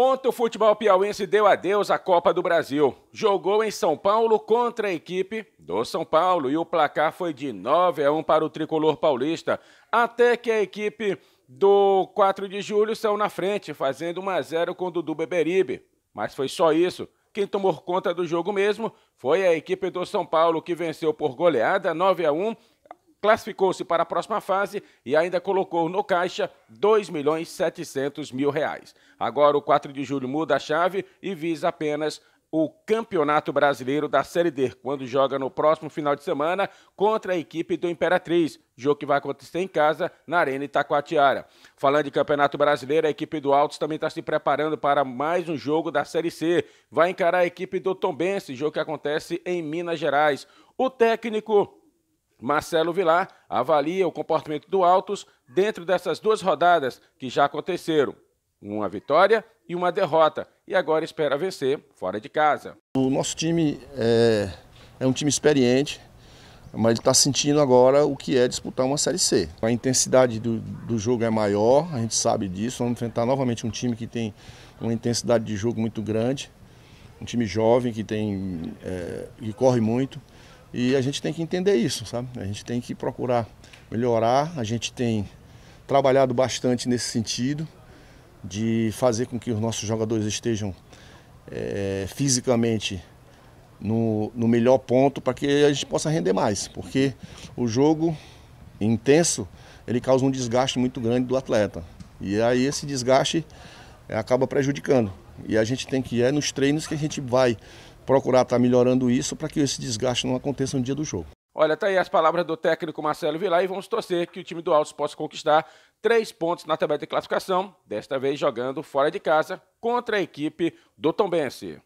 Ontem o futebol piauense deu adeus à Copa do Brasil. Jogou em São Paulo contra a equipe do São Paulo e o placar foi de 9 a 1 para o tricolor paulista, até que a equipe do 4 de julho saiu na frente, fazendo 1 a 0 com o Dudu Beberibe. Mas foi só isso. Quem tomou conta do jogo mesmo foi a equipe do São Paulo, que venceu por goleada 9 a 1 classificou-se para a próxima fase e ainda colocou no caixa 2 milhões 700 mil reais. Agora o 4 de julho muda a chave e visa apenas o Campeonato Brasileiro da Série D, quando joga no próximo final de semana contra a equipe do Imperatriz, jogo que vai acontecer em casa, na Arena Itacoatiara. Falando de Campeonato Brasileiro, a equipe do Altos também está se preparando para mais um jogo da Série C. Vai encarar a equipe do Tombense, jogo que acontece em Minas Gerais. O técnico Marcelo Vilar avalia o comportamento do Altos dentro dessas duas rodadas que já aconteceram. Uma vitória e uma derrota. E agora espera vencer fora de casa. O nosso time é, é um time experiente, mas ele está sentindo agora o que é disputar uma Série C. A intensidade do, do jogo é maior, a gente sabe disso. Vamos enfrentar novamente um time que tem uma intensidade de jogo muito grande, um time jovem que, tem, é, que corre muito. E a gente tem que entender isso, sabe? A gente tem que procurar melhorar, a gente tem trabalhado bastante nesse sentido, de fazer com que os nossos jogadores estejam é, fisicamente no, no melhor ponto para que a gente possa render mais, porque o jogo intenso ele causa um desgaste muito grande do atleta. E aí esse desgaste eh, acaba prejudicando. E a gente tem que é nos treinos que a gente vai procurar estar tá melhorando isso para que esse desgaste não aconteça no dia do jogo. Olha, tá aí as palavras do técnico Marcelo Vilar e vamos torcer que o time do Altos possa conquistar três pontos na tabela de classificação, desta vez jogando fora de casa contra a equipe do Tombense.